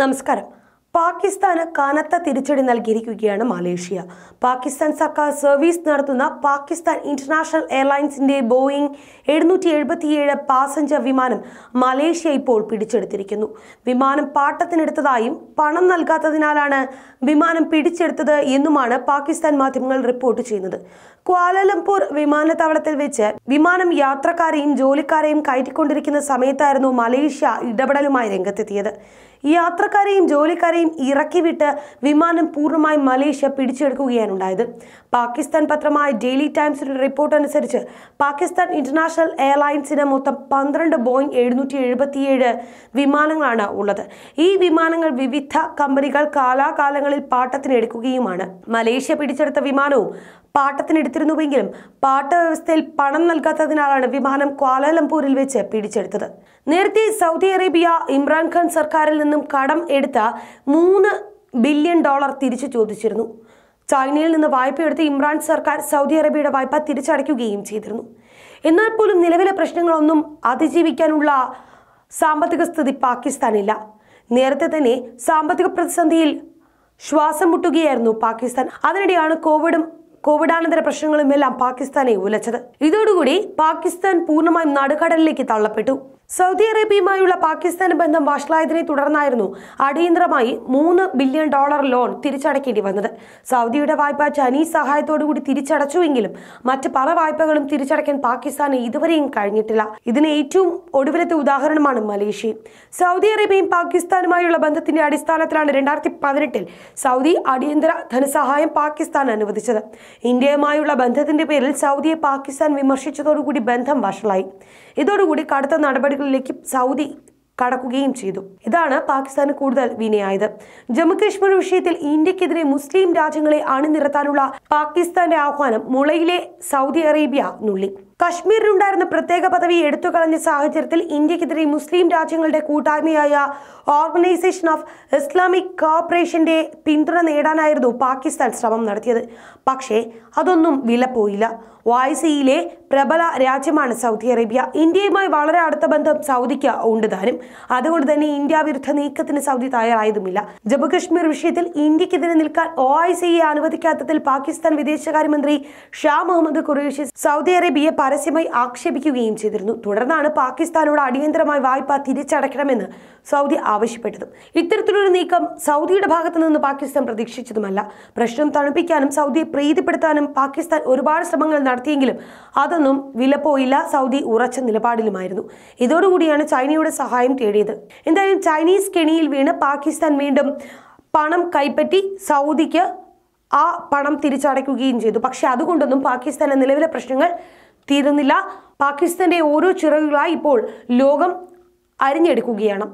നമസ്കാരം പാകിസ്ഥാന് കനത്ത തിരിച്ചടി നൽകിയിരിക്കുകയാണ് മലേഷ്യ പാകിസ്ഥാൻ സർക്കാർ സർവീസ് നടത്തുന്ന പാകിസ്ഥാൻ ഇന്റർനാഷണൽ എയർലൈൻസിന്റെ ബോയിങ് എഴുന്നൂറ്റി എഴുപത്തിയേഴ് പാസഞ്ചർ വിമാനം മലേഷ്യ ഇപ്പോൾ പിടിച്ചെടുത്തിരിക്കുന്നു വിമാനം പാട്ടത്തിനെടുത്തതായും പണം നൽകാത്തതിനാലാണ് വിമാനം പിടിച്ചെടുത്തത് എന്നുമാണ് പാകിസ്ഥാൻ മാധ്യമങ്ങൾ റിപ്പോർട്ട് ചെയ്യുന്നത് ക്വാലലംപൂർ വിമാനത്താവളത്തിൽ വെച്ച് വിമാനം യാത്രക്കാരെയും ജോലിക്കാരെയും കയറ്റിക്കൊണ്ടിരിക്കുന്ന സമയത്തായിരുന്നു മലേഷ്യ ഇടപെടലുമായി രംഗത്തെത്തിയത് യാത്രക്കാരെയും ജോലിക്കാരെയും ഇറക്കിവിട്ട് വിമാനം പൂർണ്ണമായും മലേഷ്യ പിടിച്ചെടുക്കുകയാണ് ഉണ്ടായത് പാകിസ്ഥാൻ പത്രമായ ഡെയിലി ടൈംസിന്റെ റിപ്പോർട്ട് അനുസരിച്ച് പാകിസ്ഥാൻ ഇന്റർനാഷണൽ എയർലൈൻസിന് മൊത്തം പന്ത്രണ്ട് ബോയിങ് എഴുന്നൂറ്റി എഴുപത്തിയേഴ് വിമാനങ്ങളാണ് ഉള്ളത് ഈ വിമാനങ്ങൾ വിവിധ കമ്പനികൾ കാലാകാലങ്ങളിൽ പാട്ടത്തിനെടുക്കുകയുമാണ് മലേഷ്യ പിടിച്ചെടുത്ത വിമാനവും പാട്ടത്തിന് എടുത്തിരുന്നുവെങ്കിലും പാട്ട വ്യവസ്ഥയിൽ പണം നൽകാത്തതിനാലാണ് വിമാനം ക്വാലാലംപൂരിൽ വെച്ച് പിടിച്ചെടുത്തത് നേരത്തെ സൗദി അറേബ്യ ഇമ്രാൻഖാൻ സർക്കാരിൽ നിന്നും കടം എടുത്ത മൂന്ന് ബില്യൺ ഡോളർ തിരിച്ചു ചോദിച്ചിരുന്നു ചൈനയിൽ നിന്ന് വായ്പയെടുത്ത് ഇമ്രാൻ സർക്കാർ സൗദി അറേബ്യയുടെ വായ്പ തിരിച്ചടയ്ക്കുകയും ചെയ്തിരുന്നു എന്നാൽ പോലും നിലവിലെ പ്രശ്നങ്ങളൊന്നും അതിജീവിക്കാനുള്ള സാമ്പത്തിക സ്ഥിതി പാകിസ്ഥാനില്ല നേരത്തെ തന്നെ സാമ്പത്തിക പ്രതിസന്ധിയിൽ ശ്വാസം മുട്ടുകയായിരുന്നു പാകിസ്ഥാൻ അതിനിടെയാണ് കോവിഡും കോവിഡാനന്തര പ്രശ്നങ്ങളുമെല്ലാം പാകിസ്ഥാനെ ഉലച്ചത് ഇതോടുകൂടി പാകിസ്ഥാൻ പൂർണ്ണമായും നടുകടലിലേക്ക് തള്ളപ്പെട്ടു സൗദി അറേബ്യയുമായുള്ള പാകിസ്ഥാൻ ബന്ധം വഷളായതിനെ തുടർന്നായിരുന്നു അടിയന്തരമായി മൂന്ന് ബില്യൺ ഡോളർ ലോൺ തിരിച്ചടക്കേണ്ടി വന്നത് സൗദിയുടെ വായ്പ ചൈനീസ് സഹായത്തോടുകൂടി തിരിച്ചടച്ചുവെങ്കിലും മറ്റ് പല വായ്പകളും തിരിച്ചടയ്ക്കാൻ പാകിസ്ഥാന് ഇതുവരെയും കഴിഞ്ഞിട്ടില്ല ഇതിന് ഏറ്റവും ഒടുവിലത്തെ ഉദാഹരണമാണ് മലേഷ്യ സൗദി അറേബ്യയും പാകിസ്ഥാനുമായുള്ള ബന്ധത്തിന്റെ അടിസ്ഥാനത്തിലാണ് രണ്ടായിരത്തി പതിനെട്ടിൽ സൗദി അടിയന്തര ധനസഹായം പാകിസ്ഥാൻ അനുവദിച്ചത് ഇന്ത്യയുമായുള്ള ബന്ധത്തിന്റെ പേരിൽ സൗദിയെ പാകിസ്ഥാൻ വിമർശിച്ചതോടുകൂടി ബന്ധം വഷളായി ഇതോടുകൂടി കടുത്ത നടപടി നടപടികളിലേക്ക് സൗദി കടക്കുകയും ചെയ്തു ഇതാണ് പാകിസ്ഥാന് കൂടുതൽ വിനയായത് കാശ്മീർ വിഷയത്തിൽ ഇന്ത്യക്കെതിരെ മുസ്ലിം രാജ്യങ്ങളെ അണിനിരത്താനുള്ള പാകിസ്ഥാന്റെ ആഹ്വാനം മുളയിലെ സൗദി അറേബ്യ നുള്ളി കശ്മീരിലുണ്ടായിരുന്ന പ്രത്യേക പദവി എടുത്തു കളഞ്ഞ സാഹചര്യത്തിൽ ഇന്ത്യക്കെതിരെ മുസ്ലിം രാജ്യങ്ങളുടെ കൂട്ടായ്മയായ ഓർഗനൈസേഷൻ ഓഫ് ഇസ്ലാമിക് കോപ്പറേഷന്റെ പിന്തുണ നേടാനായിരുന്നു പാകിസ്ഥാൻ ശ്രമം നടത്തിയത് പക്ഷേ അതൊന്നും വിലപ്പോയില്ല വായ്സയിലെ പ്രബല രാജ്യമാണ് സൗദി അറേബ്യ ഇന്ത്യയുമായി വളരെ അടുത്ത ബന്ധം സൗദിക്ക് ഉണ്ട് താനും അതുകൊണ്ട് തന്നെ ഇന്ത്യ വിരുദ്ധ നീക്കത്തിന് സൗദി തയ്യാറായതുമില്ല ജമ്മുകശ്മീർ വിഷയത്തിൽ ഇന്ത്യക്കെതിരെ നിൽക്കാൻ ഒ ഐ സിയെ അനുവദിക്കാത്തതിൽ പാകിസ്ഥാൻ വിദേശകാര്യമന്ത്രി ഷാ മുഹമ്മദ് ഖുറേഷി സൗദി അറേബ്യയെ പരസ്യമായി ആക്ഷേപിക്കുകയും ചെയ്തിരുന്നു തുടർന്നാണ് പാകിസ്ഥാനോട് അടിയന്തരമായി വായ്പ തിരിച്ചടയ്ക്കണമെന്ന് സൗദി ആവശ്യപ്പെട്ടതും ഇത്തരത്തിലൊരു നീക്കം സൗദിയുടെ ഭാഗത്തു നിന്ന് പാകിസ്ഥാൻ പ്രതീക്ഷിച്ചതുമല്ല പ്രശ്നം തണുപ്പിക്കാനും സൗദിയെ പ്രീതിപ്പെടുത്താനും പാകിസ്ഥാൻ ഒരുപാട് ശ്രമങ്ങൾ നടത്തിയെങ്കിലും അതൊന്നും വിലപ്പോയില്ല സൗദി ഉറച്ച നിലപാടിലുമായിരുന്നു ഇതോടുകൂടിയാണ് ചൈനയുടെ സഹായം തേടിയത് എന്തായാലും ചൈനീസ് കെണിയിൽ വീണ് പാകിസ്ഥാൻ വീണ്ടും പണം കൈപ്പറ്റി സൗദിക്ക് ആ പണം തിരിച്ചടയ്ക്കുകയും ചെയ്തു പക്ഷേ അതുകൊണ്ടൊന്നും പാകിസ്ഥാന്റെ നിലവിലെ പ്രശ്നങ്ങൾ തീരുന്നില്ല പാകിസ്ഥാന്റെ ഓരോ ചിറകുകളായി ഇപ്പോൾ ലോകം അരിഞ്ഞെടുക്കുകയാണ്